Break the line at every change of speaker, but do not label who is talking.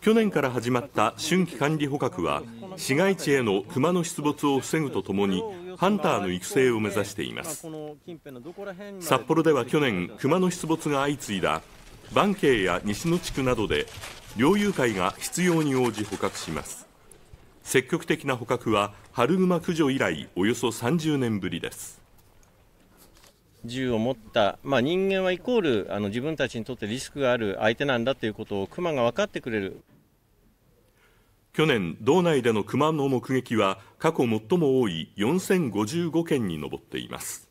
去年から始まった春季管理捕獲は市街地へのクマの出没を防ぐとともにハンターの育成を目指しています札幌では去年クマの出没が相次いだ番慶や西野地区などで猟友会が必要に応じ捕獲します積極的な
捕獲は春熊駆除以来およそ30年ぶりです銃を持った、まあ、人間はイコールあの自分たちにとってリスクがある相手なんだということをマが分かってくれる去年道内でのマの目
撃は過去最も多い4055件に上っています